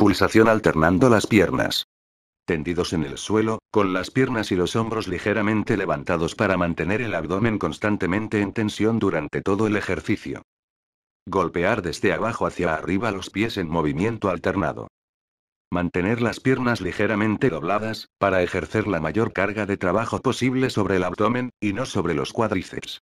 pulsación alternando las piernas. Tendidos en el suelo, con las piernas y los hombros ligeramente levantados para mantener el abdomen constantemente en tensión durante todo el ejercicio. Golpear desde abajo hacia arriba los pies en movimiento alternado. Mantener las piernas ligeramente dobladas, para ejercer la mayor carga de trabajo posible sobre el abdomen, y no sobre los cuádriceps.